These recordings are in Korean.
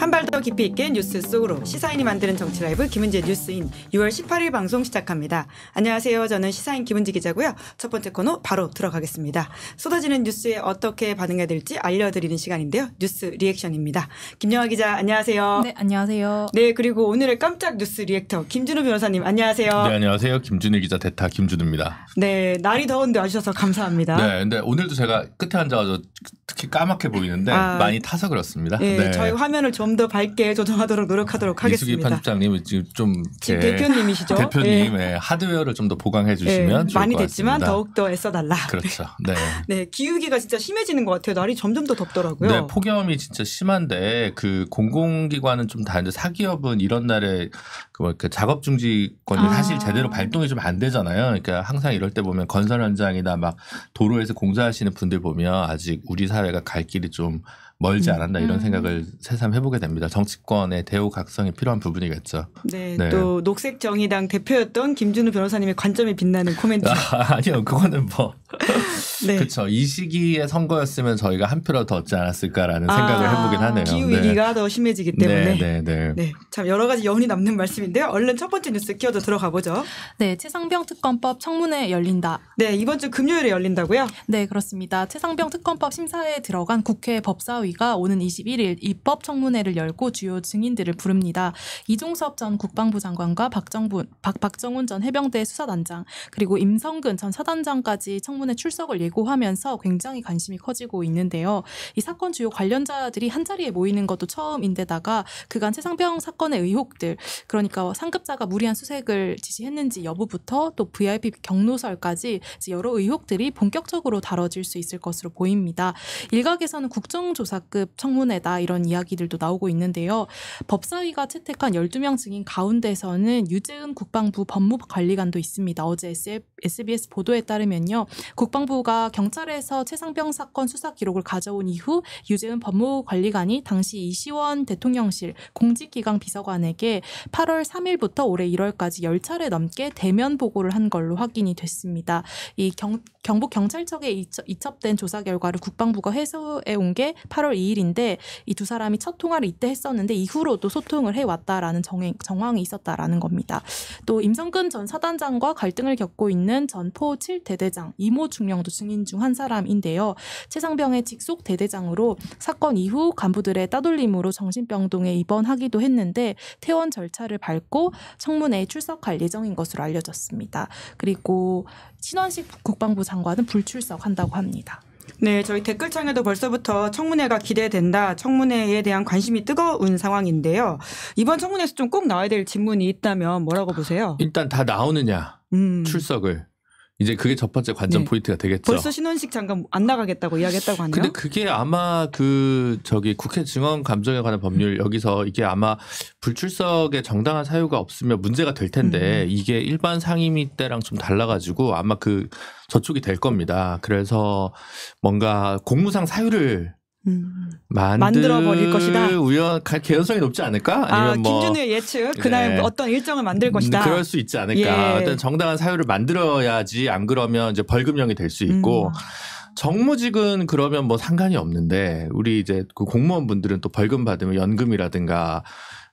한 발 더 깊이 있게 뉴스 속으로 시사인이 만드는 정치 라이브 김은지 뉴스인 6월 18일 방송 시작합니다. 안녕하세요. 저는 시사인 김은지 기자고요. 첫 번째 코너 바로 들어가겠습니다. 쏟아지는 뉴스에 어떻게 반응해야 될지 알려드리는 시간인데요. 뉴스 리액션입니다. 김영아 기자 안녕하세요. 네 안녕하세요. 네 그리고 오늘의 깜짝 뉴스 리액터 김준우 변호사님 안녕하세요. 네 안녕하세요. 김준우 기자 대타 김준우입니다. 네 날이 더운데 와주셔서 감사합니다. 네 근데 오늘도 제가 끝에 앉아서 특히 까맣게 보이는데 아, 많이 타서 그렇습니다. 네, 네. 저희 화면을 좀 더 밝게 조정하도록 노력하도록 하겠습니다. 이수기 판집장님 지금 좀 지금 대표님이시죠? 대표님 네. 하드웨어를 좀 더 보강해 주시면 많이 됐지만 더욱 더 애써 달라. 그렇죠. 네. 네, 기후기가 진짜 심해지는 것 같아요. 날이 점점 더 덥더라고요. 네, 폭염이 진짜 심한데 그 공공기관은 좀 다른데 사기업은 이런 날에 그뭐 작업 중지권이 아. 사실 제대로 발동이 좀 안 되잖아요. 그러니까 항상 이럴 때 보면 건설 현장이나 막 도로에서 공사하시는 분들 보면 아직 우리 사 사회가 갈 길이 좀 멀지 음, 않았나 이런 음. 생각을 새삼 해보게 됩니다. 정치권의 대우각성이 필요한 부분이겠죠. 네, 네. 또 녹색 정의당 대표였던 김준우 변호사님의 관점이 빛나는 코멘트. 아, 아니요, 그거는 뭐. 네. 그렇죠. 이 시기에 선거였으면 저희가 한 표라도 더 얻지 않았을까라는 아, 생각을 해보긴 하네요. 기후 네. 위기가 네. 더 심해지기 때문에. 네, 네, 네. 네. 참 여러 가지 여운이 남는 말씀인데요. 얼른 첫 번째 뉴스 키워드 들어가 보죠. 네, 최상병 특검법 청문회 열린다. 네, 이번 주 금요일에 열린다고요? 네, 그렇습니다. 최상병 특검법 심사에 들어간 국회 법사위가 오는 21일 입법 청문회를 열고 주요 증인들을 부릅니다. 이종섭 전 국방부 장관과 박정분, 박, 박정훈 전 해병대 수사단장 그리고 임성근 전 사단장까지 청문회 출석을 예고하면서 굉장히 관심이 커지고 있는데요. 이 사건 주요 관련자들이 한자리에 모이는 것도 처음인데다가 그간 최상병 사건의 의혹들 그러니까 상급자가 무리한 수색을 지시했는지 여부부터 또 VIP 경로설까지 여러 의혹들이 본격적으로 다뤄질 수 있을 것으로 보입니다. 일각에서는 국정조사급 청문회다 이런 이야기들도 나오고 있는데요. 법사위가 채택한 12명 증인 가운데서는 유재은 국방부 법무관리관도 있습니다. 어제 s b s 보도에 따르면요. 국방부가 경찰에서 최상병 사건 수사 기록을 가져온 이후 유재은 법무관리관이 당시 이시원 대통령실 공직기강 비서관에게 8월 3일부터 올해 1월까지 10차례 넘게 대면 보고를 한 걸로 확인이 됐습니다. 이 경, 경북 경찰청에 이첩된 조사 결과를 국방부가 해소해 온 게 8월 2일인데 이 두 사람이 첫 통화를 이때 했었는데 이후로도 소통을 해왔다라는 정행, 정황이 있었다라는 겁니다. 또 임성근 전 사단장과 갈등을 겪고 있는 전포 7대대장 이모 중령도 증 증인 중한 사람인데요. 최상병의 직속 대대장으로 사건 이후 간부들의 따돌림으로 정신병동에 입원하기도 했는데 퇴원 절차를 밟고 청문회에 출석할 예정인 것으로 알려졌습니다. 그리고 신원식 국방부 장관은 불출석한다고 합니다. 네, 저희 댓글창에도 벌써부터 청문회가 기대된다, 청문회에 대한 관심이 뜨거운 상황인데요. 이번 청문회에서 좀 꼭 나와야 될 질문이 있다면 뭐라고 보세요? 일단 다 나오느냐, 음. 출석을. 이제 그게 첫 번째 관전 네. 포인트가 되겠죠. 벌써 신원식 장관 안 나가겠다고 이야기했다고 하네요. 근데 그게 아마 그 저기 국회 증언 감정에 관한 법률 음. 여기서 이게 아마 불출석의 정당한 사유가 없으면 문제가 될 텐데 음, 음. 이게 일반 상임위 때랑 좀 달라가지고 아마 그 저촉이 될 겁니다. 그래서 뭔가 공무상 사유를 음. 만들어 버릴 것이다. 우연 개연성이 높지 않을까? 아, 아니면 아, 뭐 김준우의 예측 그날 네. 어떤 일정을 만들 것이다. 음, 그럴 수 있지 않을까? 예. 어떤 정당한 사유를 만들어야지 안 그러면 이제 벌금형이 될 수 있고 음. 정무직은 그러면 뭐 상관이 없는데 우리 이제 그 공무원분들은 또 벌금 받으면 연금이라든가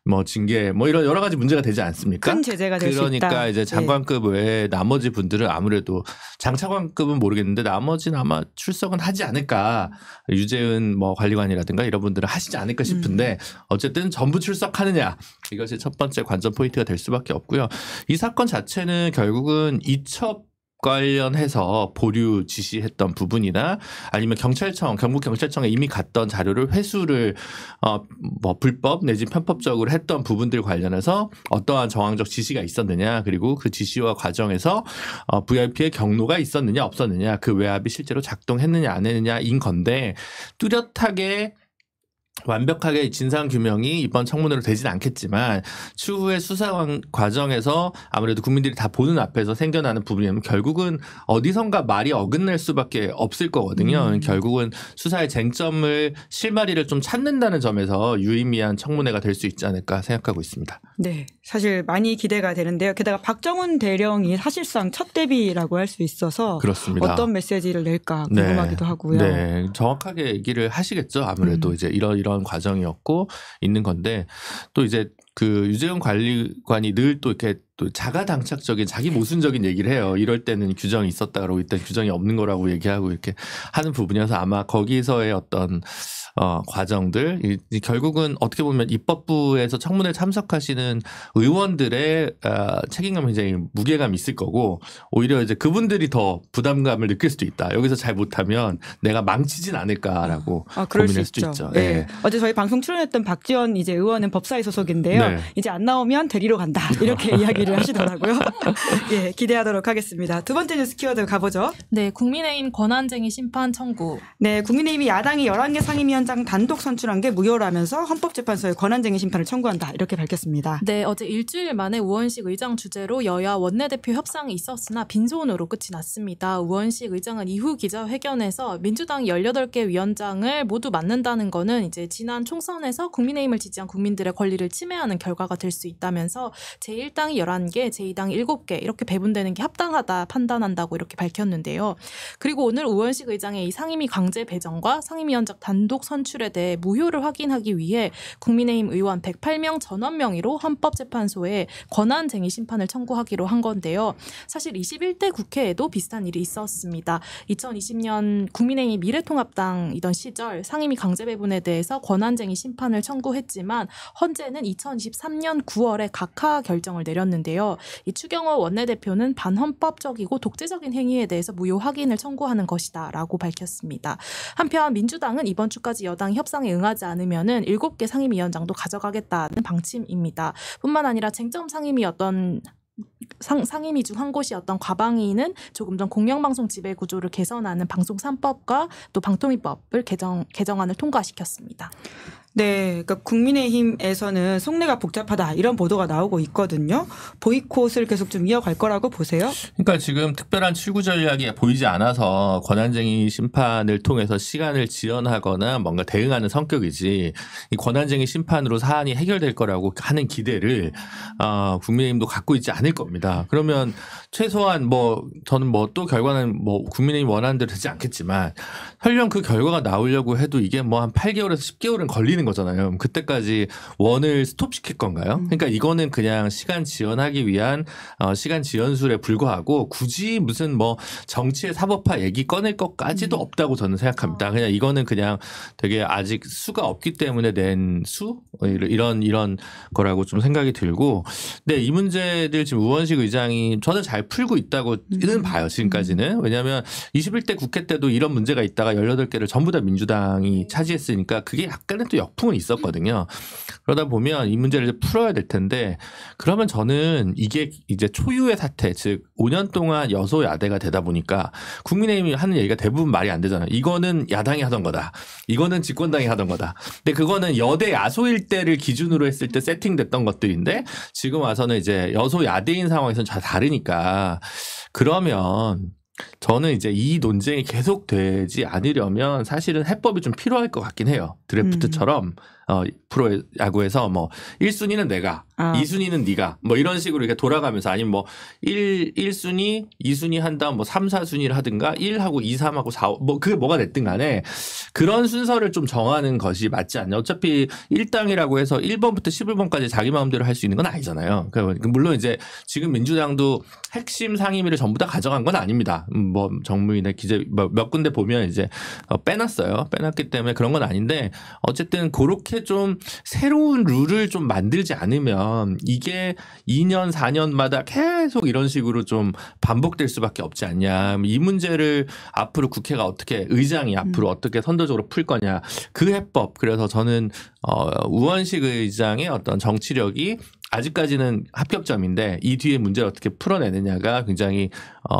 뭐 징계 뭐 이런 여러 가지 문제가 되지 않습니까? 큰 제재가 될수 그러니까 있다. 이제 예. 장관급 네. 외에 나머지 분들은 아무래도 장차관급은 모르겠는데 나머지는 아마 출석은 하지 않을까 유재은 뭐 관리관이라든가 이런 분들은 하시지 않을까 싶은데 음. 어쨌든 전부 출석하느냐 이것이 첫 번째 관전 포인트가 될 수밖에 없고요. 이 사건 자체는 결국은 이첩 관련해서 보류 지시했던 부분이나 아니면 경찰청 경북 경찰청에 이미 갔던 자료를 회수를 어 뭐 불법 내지 편법적으로 했던 부분들 관련해서 어떠한 정황적 지시가 있었느냐 그리고 그 지시와 과정에서 어 VIP의 경로가 있었느냐 없었느냐 그 외압이 실제로 작동했느냐 안 했느냐인 건데 뚜렷하게 완벽하게 진상 규명이 이번 청문회로 되진 않겠지만 추후에 수사 과정에서 아무래도 국민들이 다 보는 앞에서 생겨나는 부분이면 결국은 어디선가 말이 어긋날 수밖에 없을 거거든요. 음. 결국은 수사의 쟁점을 실마리를 좀 찾는다는 점에서 유의미한 청문회가 될 수 있지 않을까 생각하고 있습니다. 네, 사실 많이 기대가 되는데요. 게다가 박정훈 대령이 사실상 첫대비라고할 수 있어서 그렇습니다. 어떤 메시지를 낼까 네. 궁금하기도 네. 하고요. 네, 정확하게 얘기를 하시겠죠. 아무래도 음. 이제 이런 이런 그런 과정이었고 있는 건데 또 이제 그 유재용 관리관이 늘 또 이렇게 또 자가 당착적인 자기 모순적인 얘기를 해요. 이럴 때는 규정이 있었다 그러고 이때 규정이 없는 거라고 얘기하고 이렇게 하는 부분이어서 아마 거기서의 어떤 어, 과정들 이, 이 결국은 어떻게 보면 입법부에서 청문회 참석하시는 의원들의 어, 책임감 굉장히 무게감 있을 거고 오히려 이제 그분들이 더 부담감을 느낄 수도 있다. 여기서 잘 못하면 내가 망치진 않을까라고 아, 고민할 수도 있죠. 있죠. 네. 네. 어제 저희 방송 출연했던 박지원 이제 의원은 법사위 소속인데요. 네. 이제 안 나오면 데리러 간다 이렇게 이야기를 하시더라고요. 예, 기대하도록 하겠습니다. 두 번째 뉴스 키워드 가보죠. 네, 국민의힘 권한쟁의 심판 청구. 네, 국민의힘이 야당이 11개 상임위원 헌법장 단독 선출한 게 무효라면서 헌법재판소에 권한쟁의 심판을 청구한다 이렇게 밝혔습니다. 네, 어제 일주일 만에 우원식 의장 주제로 여야 원내대표 협상이 있었으나 빈손으로 끝이 났습니다. 우원식 의장은 이후 기자회견에서 민주당 18개 위원장을 모두 맡는다는 것은 이제 지난 총선에서 국민의힘을 지지한 국민들의 권리를 침해하는 결과가 될 수 있다면서 제1당이 11개, 제2당이 7개 이렇게 배분되는 게 합당하다 판단한다고 이렇게 밝혔는데요. 그리고 오늘 우원식 의장의 이 상임위 강제 배정과 상임위원장 단독 선 선출에 대해 무효를 확인하기 위해 국민의힘 의원 108명 전원 명의로 헌법재판소에 권한쟁의 심판을 청구하기로 한 건데요. 사실 21대 국회에도 비슷한 일이 있었습니다. 2020년 국민의힘 미래통합당이던 시절 상임위 강제배분에 대해서 권한쟁의 심판을 청구했지만 헌재는 2023년 9월에 각하 결정을 내렸는데요. 이 추경호 원내대표는 반헌법적이고 독재적인 행위에 대해서 무효 확인을 청구하는 것이다라고 밝혔습니다. 한편 민주당은 이번 주까지 여당 협상에 응하지 않으면은 7개 상임위원장도 가져가겠다는 방침입니다. 뿐만 아니라 쟁점 상임위였던 상, 상임위 중 한 곳이었던 과방위는 조금 전 공영방송 지배 구조를 개선하는 방송 3법과 또 방통위법을 개정, 개정안을 통과시켰습니다. 네, 그러니까 국민의힘에서는 속내가 복잡하다 이런 보도가 나오고 있거든요. 보이콧을 계속 좀 이어갈 거라고 보세요. 그러니까 지금 특별한 출구 전략이 보이지 않아서 권한쟁의 심판을 통해서 시간을 지연하거나 뭔가 대응하는 성격이지 이 권한쟁의 심판으로 사안이 해결될 거라고 하는 기대를 어, 국민의힘도 갖고 있지 않을 겁니다. 그러면 최소한 뭐 저는 뭐 또 결과는 뭐 국민의힘 원하는 대로 되지 않겠지만 설령 그 결과가 나오려고 해도 이게 뭐 한 8개월에서 10개월은 걸리는 해버린 거잖아요. 그때까지 원을 스톱시킬 건가요? 음. 그러니까 이거는 그냥 시간 지연하기 위한 어, 시간 지연술에 불과하고 굳이 무슨 뭐 정치의 사법화 얘기 꺼낼 것까지도 음. 없다고 저는 생각합니다. 어. 그냥 이거는 그냥 되게 아직 수가 없기 때문에 낸 수? 어, 이런, 이런 거라고 좀 생각이 들고. 근데 이 문제들 지금 우원식 의장이 저는 잘 풀고 있다고는 음. 봐요, 지금까지는. 음. 왜냐하면 21대 국회 때도 이런 문제가 있다가 18개를 전부 다 민주당이 음. 차지했으니까 그게 약간은 또 역, 역풍은 있었거든요. 그러다 보면 이 문제를 이제 풀어야 될 텐데 그러면 저는 이게 이제 초유의 사태 즉 5년 동안 여소야대가 되다 보니까 국민의힘이 하는 얘기가 대부분 말이 안 되잖아요. 이거는 야당이 하던 거다. 이거는 집권당이 하던 거다. 근데 그거는 여대 야소일 때를 기준으로 했을 때 세팅됐던 것들인데 지금 와서는 이제 여소야대인 상황에서는 잘 다르니까 그러면 저는 이제 이 논쟁이 계속되지 않으려면 사실은 해법이 좀 필요할 것 같긴 해요. 드래프트처럼 음. 어, 프로 야구에서 뭐 1순위는 내가, 아. 2순위는 네가 뭐 이런 식으로 이렇게 돌아가면서 아니면 뭐 1, 1순위, 2순위 한 다음 뭐 3, 4순위를 하든가 1하고 2, 3하고 4, 뭐 그게 뭐가 됐든 간에 그런 순서를 좀 정하는 것이 맞지 않냐. 어차피 1당이라고 해서 1번부터 11번까지 자기 마음대로 할 수 있는 건 아니잖아요. 그러니까 물론 이제 지금 민주당도 핵심 상임위를 전부 다 가져간 건 아닙니다. 음, 뭐 정무위나 기재 뭐 몇 군데 보면 이제 어, 빼놨어요. 빼놨기 때문에 그런 건 아닌데 어쨌든 그렇게 이렇게 좀 새로운 룰을 좀 만들지 않으면 이게 2년 4년마다 계속 이런 식으로 좀 반복될 수밖에 없지 않냐. 이 문제를 앞으로 국회가 어떻게 의장이 앞으로 음. 어떻게 선도적으로 풀 거냐. 그 해법. 그래서 저는 어 우원식 의장의 어떤 정치력이 아직까지는 합격점인데 이 뒤에 문제를 어떻게 풀어내느냐가 굉장히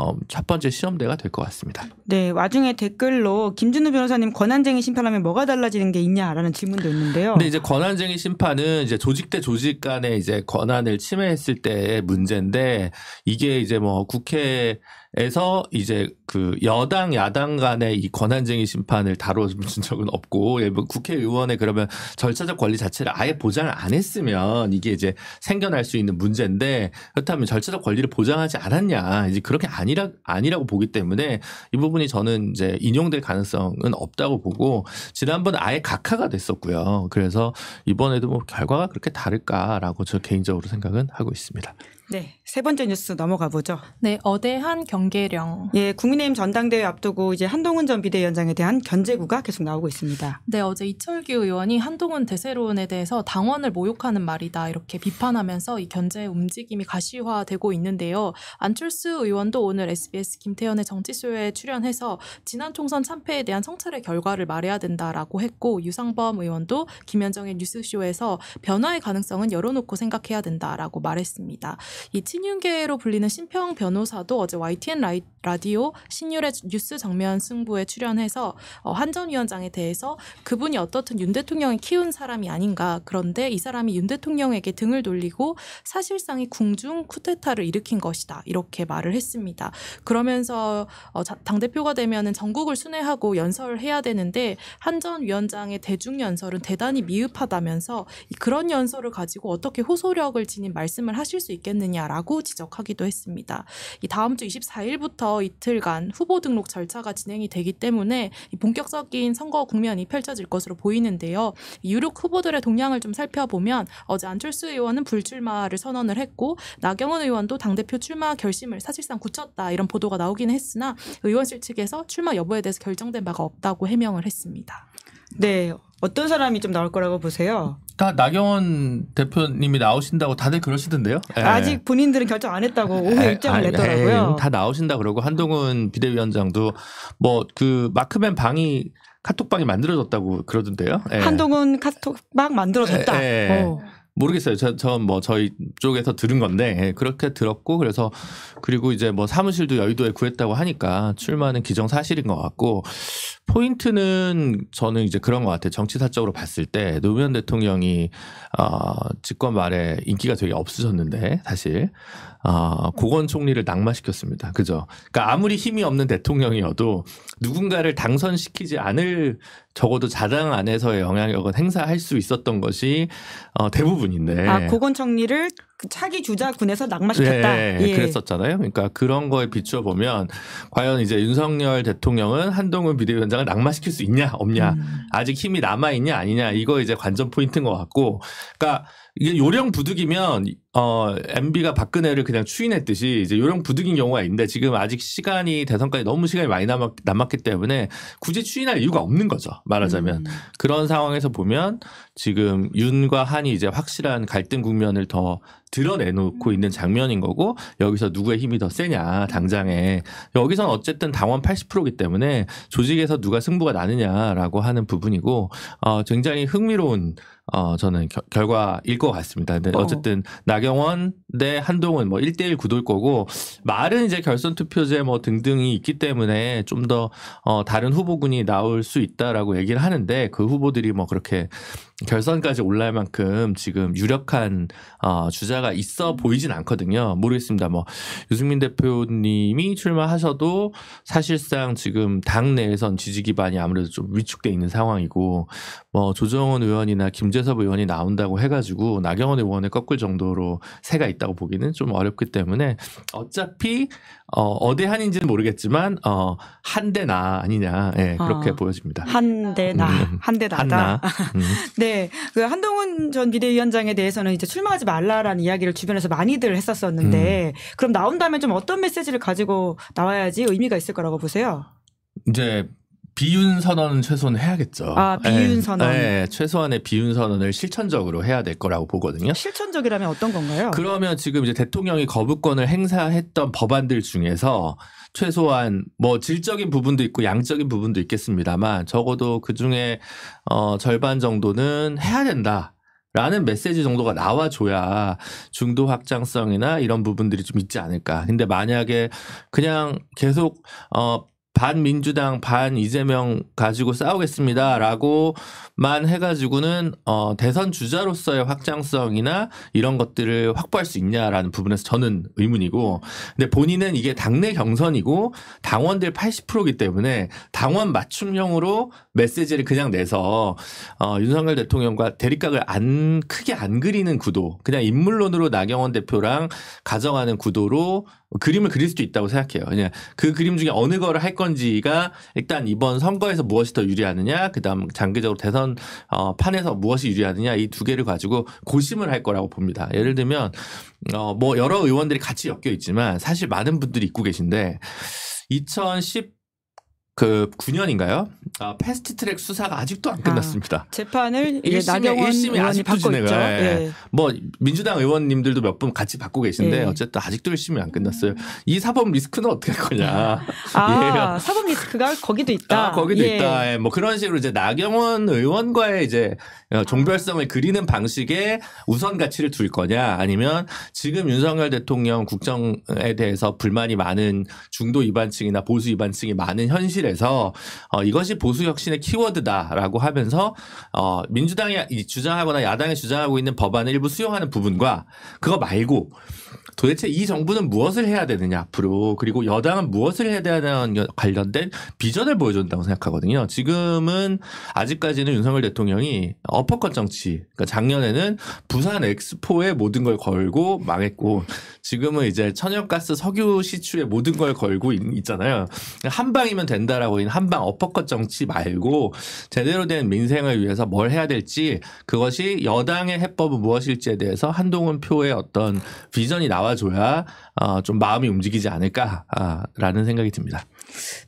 어, 첫 번째 시험대가 될 것 같습니다. 네, 와중에 댓글로 김준우 변호사님 권한쟁의 심판하면 뭐가 달라지는 게 있냐라는 질문도 있는데요. 네, 이제 권한쟁의 심판은 이제 조직 대 조직 간의 이제 권한을 침해했을 때의 문제인데 이게 이제 뭐 국회 에서 이제 그 여당 야당 간의 이 권한쟁의 심판을 다뤄준 적은 없고 일부 예, 뭐 국회의원의 그러면 절차적 권리 자체를 아예 보장을 안 했으면 이게 이제 생겨날 수 있는 문제인데 그렇다면 절차적 권리를 보장하지 않았냐 이제 그렇게 아니라 아니라고 보기 때문에 이 부분이 저는 이제 인용될 가능성은 없다고 보고 지난번 아예 각하가 됐었고요 그래서 이번에도 뭐 결과가 그렇게 다를까라고 저 개인적으로 생각은 하고 있습니다. 네, 세 번째 뉴스 넘어가 보죠. 네, 어대한 경계령. 예, 국민의힘 전당대회 앞두고 이제 한동훈 전 비대위원장에 대한 견제구가 계속 나오고 있습니다. 네, 어제 이철규 의원이 한동훈 대세론에 대해서 당원을 모욕하는 말이다 이렇게 비판하면서 이 견제 움직임이 가시화되고 있는데요. 안철수 의원도 오늘 SBS 김태현의 정치쇼에 출연해서 지난 총선 참패에 대한 성찰의 결과를 말해야 된다라고 했고 유상범 의원도 김현정의 뉴스쇼에서 변화의 가능성은 열어놓고 생각해야 된다라고 말했습니다. 이 친윤계로 불리는 신평 변호사도 어제 YTN 라이, 라디오 신율의 뉴스 정면 승부에 출연해서 어, 한전 위원장에 대해서 그분이 어떻든 윤 대통령이 키운 사람이 아닌가 그런데 이 사람이 윤 대통령에게 등을 돌리고 사실상이 궁중 쿠데타를 일으킨 것이다 이렇게 말을 했습니다. 그러면서 어, 당 대표가 되면은 전국을 순회하고 연설해야 되는데 한 전 위원장의 대중 연설은 대단히 미흡하다면서 그런 연설을 가지고 어떻게 호소력을 지닌 말씀을 하실 수 있겠는지. 않느냐라고 지적하기도 했습니다. 이 다음 주 24일부터 이틀간 후보 등록 절차가 진행이 되기 때문에 본격적인 선거 국면이 펼쳐질 것으로 보이는데요. 유력 후보들의 동향을 좀 살펴보면 어제 안철수 의원은 불출마를 선언을 했고 나경원 의원도 당대표 출마 결심을 사실상 굳혔다 이런 보도가 나오긴 했으나 의원실 측에서 출마 여부에 대해서 결정된 바가 없다고 해명을 했습니다. 네. 어떤 사람이 좀 나올 거라고 보세요? 다 나경원 대표님이 나오신다고 다들 그러시던데요. 예. 아직 본인들은 결정 안 했다고 오후 아, 입장을 냈더라고요. 다 나오신다 그러고 한동훈 비대위원장도 뭐 그 마크맨 방이 카톡방이 만들어졌다고 그러던데요. 예. 한동훈 카톡방 만들어졌다. 예, 예. 어. 모르겠어요. 저전뭐 저희 쪽에서 들은 건데 예, 그렇게 들었고 그래서 그리고 이제 뭐 사무실도 여의도에 구했다고 하니까 출마는 기정 사실인 것 같고 포인트는 저는 이제 그런 것 같아요. 정치사적으로 봤을 때 노무현 대통령이 어, 집권 말에 인기가 되게 없으셨는데 사실 어, 고건 총리를 낙마시켰습니다. 그죠? 그러니까 아무리 힘이 없는 대통령이어도 누군가를 당선시키지 않을 적어도 자당 안에서의 영향력은 행사할 수 있었던 것이 어, 대부분인데 아 고건 총리를 그 차기 주자군에서 낙마시켰다. 예, 예. 그랬었잖아요. 그러니까 그런 거에 비추어 보면 과연 이제 윤석열 대통령은 한동훈 비대위원장을 낙마시킬 수 있냐 없냐 음. 아직 힘이 남아 있냐 아니냐 이거 이제 관전 포인트인 것 같고, 그러니까. 이게 요령 부득이면 어 MB가 박근혜를 그냥 추인했듯이 이제 요령 부득인 경우가 있는데 지금 아직 시간이 대선까지 너무 시간이 많이 남았, 남았기 때문에 굳이 추인할 이유가 없는 거죠 말하자면 음. 그런 상황에서 보면 지금 윤과 한이 이제 확실한 갈등 국면을 더 드러내놓고 있는 장면인 거고 여기서 누구의 힘이 더 세냐 당장에 여기선 어쨌든 당원 80%이기 때문에 조직에서 누가 승부가 나느냐라고 하는 부분이고 어 굉장히 흥미로운 어, 저는 겨, 결과일 것 같습니다. 근데 어. 어쨌든 나경원 대 네, 한동훈 뭐 1대1 구도일 거고 말은 이제 결선 투표제 뭐 등등이 있기 때문에 좀더 어, 다른 후보군이 나올 수 있다라고 얘기를 하는데 그 후보들이 뭐 그렇게 결선까지 올라갈 만큼 지금 유력한 어, 주자가 있어 보이진 않거든요. 모르겠습니다. 뭐 유승민 대표님이 출마하셔도 사실상 지금 당 내에선 지지 기반이 아무래도 좀 위축돼 있는 상황이고 뭐 조정원 의원이나 김재섭 의원이 나온다고 해가지고 나경원 의원을 꺾을 정도로 새가 있다고 보기는 좀 어렵기 때문에 어차피 어, 어디한인지는 모르겠지만 어, 한 대나 아니냐 예, 그렇게 어, 보여집니다. 한 대나 음, 한 대나다. 음. 네. 그 한동훈 전 비대위원장에 대해서는 이제 출마하지 말라라는 이야기를 주변에서 많이들 했었었는데 음. 그럼 나온다면 좀 어떤 메시지를 가지고 나와야지 의미가 있을 거라고 보세요? 이제 비윤 선언은 최소한 해야겠죠. 아 비윤 예. 선언. 네, 최소한의 비윤 선언을 실천적으로 해야 될 거라고 보거든요. 실천적이라면 어떤 건가요? 그러면 지금 이제 대통령이 거부권을 행사했던 법안들 중에서 최소한 뭐 질적인 부분도 있고 양적인 부분도 있겠습니다만 적어도 그 중에 어 절반 정도는 해야 된다. 라는 메시지 정도가 나와줘야 중도 확장성이나 이런 부분들이 좀 있지 않을까. 근데 만약에 그냥 계속 어 반민주당 반 이재명 가지고 싸우겠습니다라고만 해가지고는 어, 대선 주자로서의 확장성이나 이런 것들을 확보할 수 있냐라는 부분에서 저는 의문이고 근데 본인은 이게 당내 경선이고 당원들 80%이기 때문에 당원 맞춤형으로 메시지를 그냥 내서 어, 윤석열 대통령과 대립각을 안 크게 안 그리는 구도 그냥 인물론으로 나경원 대표랑 가정하는 구도로 그림을 그릴 수도 있다고 생각해요. 그냥 그 그림 중에 어느 거를 할 거. 건지가 일단 이번 선거에서 무엇이 더 유리하느냐, 그다음 장기적으로 대선 어, 판에서 무엇이 유리하느냐 이 두 개를 가지고 고심을 할 거라고 봅니다. 예를 들면 어, 뭐 여러 의원들이 같이 엮여 있지만 사실 많은 분들이 있고 계신데 2010그 9년인가요? 아, 패스트 트랙 수사가 아직도 안 아, 끝났습니다. 아, 재판을 1심에, 1심이 아직도 진행 있죠. 예. 예. 뭐 민주당 의원님들도 몇 분 같이 받고 계신데 예. 어쨌든 아직도 1심이 안 끝났어요. 이 사법 리스크는 어떻게 할 거냐. 아, 예. 사법 리스크가 거기도 있다. 아, 거기도 예. 있다. 예. 뭐 그런 식으로 이제 나경원 의원과의 이제 어, 종별성을 그리는 방식에 우선 가치를 둘 거냐 아니면 지금 윤석열 대통령 국정에 대해서 불만이 많은 중도 이반층이나 보수 이반층이 많은 현실 현실에서 어, 이것이 보수 혁신의 키워드다라고 하면서 어, 민주당이 주장하거나 야당이 주장하고 있는 법안을 일부 수용하는 부분과 그거 말고 도대체 이 정부는 무엇을 해야 되느냐 앞으로 그리고 여당은 무엇을 해야 되냐 관련된 비전을 보여준다고 생각하거든요. 지금은 아직까지는 윤석열 대통령이 어퍼컷 정치. 그러니까 작년에는 부산 엑스포에 모든 걸 걸고 망했고 지금은 이제 천연가스 석유 시추에 모든 걸 걸고 있, 잖아요한 방이면 된다라고 있는 한방 어퍼컷 정치 말고 제대로 된 민생을 위해서 뭘 해야 될지 그것이 여당의 해법은 무엇일지에 대해서 한동훈 표의 어떤 비전이 사안이 나와줘야 어, 좀 마음이 움직이지 않을까라는 아, 생각이 듭니다.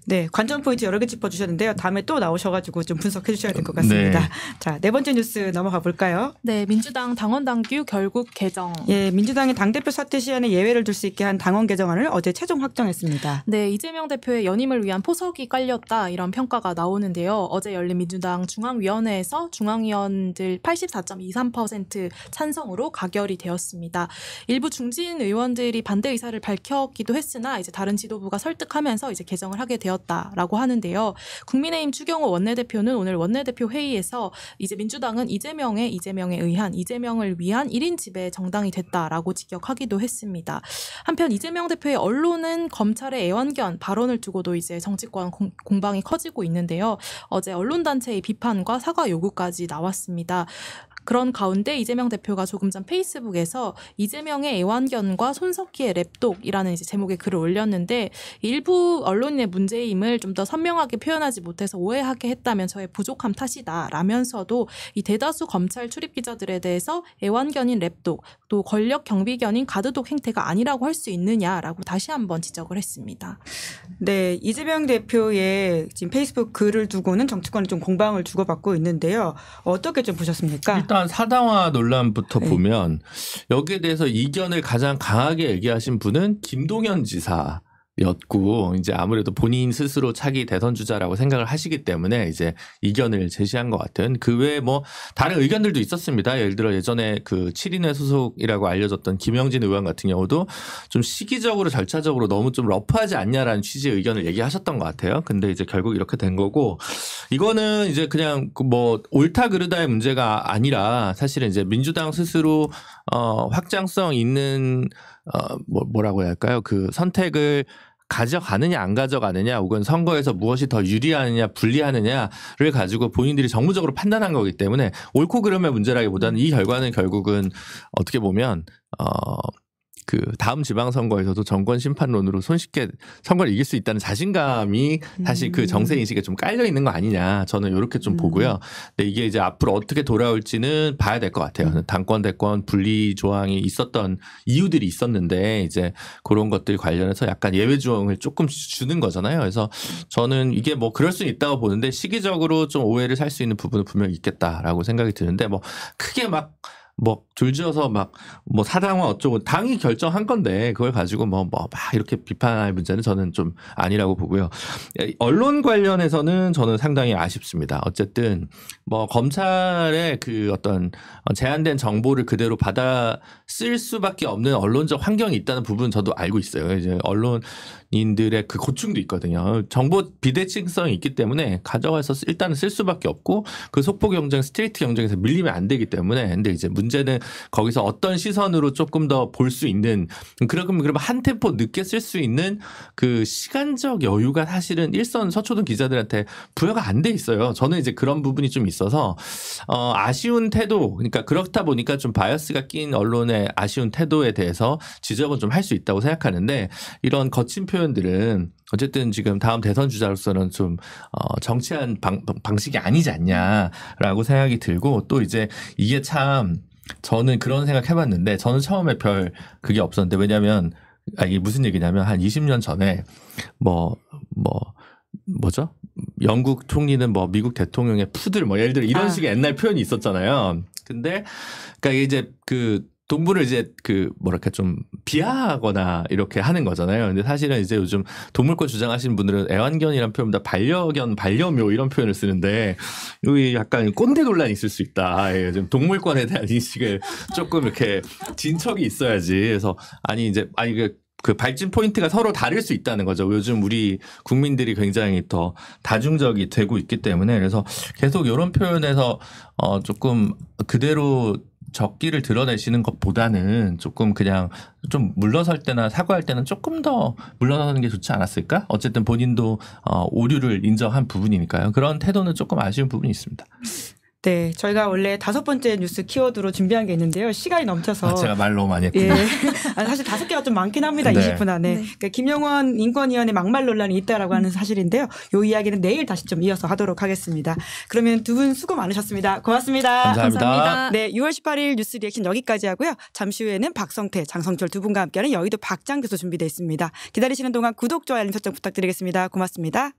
네, 관전 포인트 여러 개 짚어주셨는데요. 다음에 또 나오셔가지고 좀 분석해 주셔야 될 것 같습니다. 네. 자, 네 번째 뉴스 넘어가 볼까요? 네, 민주당 당원 당규 결국 개정. 예, 민주당의 당대표 사퇴 시한에 예외를 둘 수 있게 한 당원 개정안을 어제 최종 확정했습니다. 네, 이재명 대표의 연임을 위한 포석이 깔렸다 이런 평가가 나오는데요. 어제 열린 민주당 중앙위원회에서 중앙위원들 84.23% 찬성으로 가결이 되었습니다. 일부 중지 출신 의원들이 반대 의사를 밝혔기도 했으나 이제 다른 지도부가 설득하면서 이제 개정을 하게 되었다라고 하는데요. 국민의힘 추경호 원내대표는 오늘 원내대표 회의에서 이제 민주당은 이재명의 이재명에 의한 이재명을 위한 1인 집의 정당이 됐다라고 직격하기도 했습니다. 한편 이재명 대표의 언론은 검찰의 애완견 발언을 두고도 이제 정치권 공, 방이 커지고 있는데요. 어제 언론단체의 비판과 사과 요구까지 나왔습니다. 그런 가운데 이재명 대표가 조금 전 페이스북에서 이재명의 애완견과 손석희의 랩독이라는 이제 제목의 글을 올렸는데 일부 언론인의 문제임을 좀 더 선명하게 표현하지 못해서 오해하게 했다면 저의 부족함 탓이다 라면서도 이 대다수 검찰 출입 기자들에 대해서 애완견인 랩독 또 권력 경비견인 가드독 행태가 아니라고 할 수 있느냐라고 다시 한번 지적을 했습니다. 네, 이재명 대표의 지금 페이스북 글을 두고는 정치권이 좀 공방을 주고받고 있는데요. 어떻게 좀 보셨습니까? 일단 사당화 논란부터 네. 보면 여기에 대해서 이견을 가장 강하게 얘기하신 분은 김동연 지사. 였고 이제 아무래도 본인 스스로 차기 대선 주자라고 생각을 하시기 때문에 이제 이견을 제시한 것 같은 그 외에 뭐 다른 의견들도 있었습니다. 예를 들어 예전에 그 7인회 소속이라고 알려졌던 김영진 의원 같은 경우도 좀 시기적으로 절차적으로 너무 좀 러프하지 않냐라는 취지의 의견을 얘기하셨던 것 같아요. 근데 이제 결국 이렇게 된 거고 이거는 이제 그냥 그 뭐 옳다 그르다의 문제가 아니라 사실은 이제 민주당 스스로 어 확장성 있는 어, 뭐, 뭐 라고 해야 할까요? 그 선택을 가져가느냐 안 가져가느냐 혹은 선거에서 무엇이 더 유리하느냐 불리하느냐를 가지고 본인들이 정무적으로 판단한 거기 때문에 옳고 그름의 문제라기보다는 이 결과는 결국은 어떻게 보면 어그 다음 지방선거에서도 정권 심판론으로 손쉽게 선거를 이길 수 있다는 자신감이 사실 그 정세 인식에 좀 깔려 있는 거 아니냐 저는 이렇게 좀 음. 보고요. 근데 이게 이제 앞으로 어떻게 돌아올지는 봐야 될 것 같아요. 음. 당권 대권 분리 조항이 있었던 이유들이 있었는데 이제 그런 것들 관련해서 약간 예외 조항을 조금 주는 거잖아요. 그래서 저는 이게 뭐 그럴 수는 있다고 보는데 시기적으로 좀 오해를 살 수 있는 부분은 분명히 있겠다라고 생각이 드는데 뭐 크게 막 뭐둘지어서막뭐 사당화 어쩌고 당이 결정한 건데 그걸 가지고 뭐뭐막 이렇게 비판할 문제는 저는 좀 아니라고 보고요. 예, 언론 관련해서는 저는 상당히 아쉽습니다. 어쨌든 뭐 검찰의 그 어떤 제한된 정보를 그대로 받아 쓸 수밖에 없는 언론적 환경이 있다는 부분 저도 알고 있어요. 이제 언론 인들의 그 고충도 있거든요. 정보 비대칭성이 있기 때문에 가져가서 일단은 쓸 수밖에 없고 그 속보 경쟁, 스트레이트 경쟁에서 밀리면 안 되기 때문에 근데 이제 문제는 거기서 어떤 시선으로 조금 더 볼 수 있는 그러면 그러면 한 템포 늦게 쓸 수 있는 그 시간적 여유가 사실은 일선 서초동 기자들한테 부여가 안 돼 있어요. 저는 이제 그런 부분이 좀 있어서 어, 아쉬운 태도 그러니까 그렇다 보니까 좀 바이어스가 낀 언론의 아쉬운 태도에 대해서 지적은 좀 할 수 있다고 생각하는데 이런 거친 표 표현들은 어쨌든 지금 다음 대선 주자로서는 좀 어, 정치한 방, 방식이 아니지 않냐라고 생각이 들고 또 이제 이게 참 저는 그런 생각 해봤는데 저는 처음에 별 그게 없었는데 왜냐면 아 이게 무슨 얘기냐면 한 20년 전에 뭐뭐 뭐, 뭐죠? 영국 총리는 뭐 미국 대통령의 푸들 뭐 예를 들어 이런 아. 식의 옛날 표현이 있었잖아요. 근데 그니까 이제 그 동부을 이제 그 뭐랄까 좀 비하하거나 이렇게 하는 거잖아요. 근데 사실은 이제 요즘 동물권 주장하시는 분들은 애완견이란 표현보다 반려견, 반려묘 이런 표현을 쓰는데 여기 약간 꼰대 논란이 있을 수 있다. 예, 좀 동물권에 대한 인식을 조금 이렇게 진척이 있어야지. 그래서 아니 이제 아니 그, 그 발진 포인트가 서로 다를 수 있다는 거죠. 요즘 우리 국민들이 굉장히 더 다중적이 되고 있기 때문에 그래서 계속 이런 표현에서 어 조금 그대로 적기를 드러내시는 것보다는 조금 그냥 좀 물러설 때나 사과할 때는 조금 더 물러나는 게 좋지 않았을까? 어쨌든 본인도 어, 오류를 인정한 부분이니까요. 그런 태도는 조금 아쉬운 부분이 있습니다. 네, 저희가 원래 다섯 번째 뉴스 키워드로 준비한 게 있는데요. 시간이 넘쳐서 아, 제가 말로 많이 했군요. 예. 아, 사실 다섯 개가 좀 많긴 합니다. 네. 20분 안에. 네. 그러니까 김용원 인권위원회 막말 논란이 있다라고 하는 사실인데요. 요 이야기는 내일 다시 좀 이어서 하도록 하겠습니다. 그러면 두 분 수고 많으셨습니다. 고맙습니다. 감사합니다. 감사합니다. 네, 6월 18일 뉴스 리액션 여기까지 하고요. 잠시 후에는 박성태, 장성철 두 분과 함께하는 여의도 박장 교수 준비되어 있습니다. 기다리시는 동안 구독, 좋아요, 알림 설정 부탁드리겠습니다. 고맙습니다.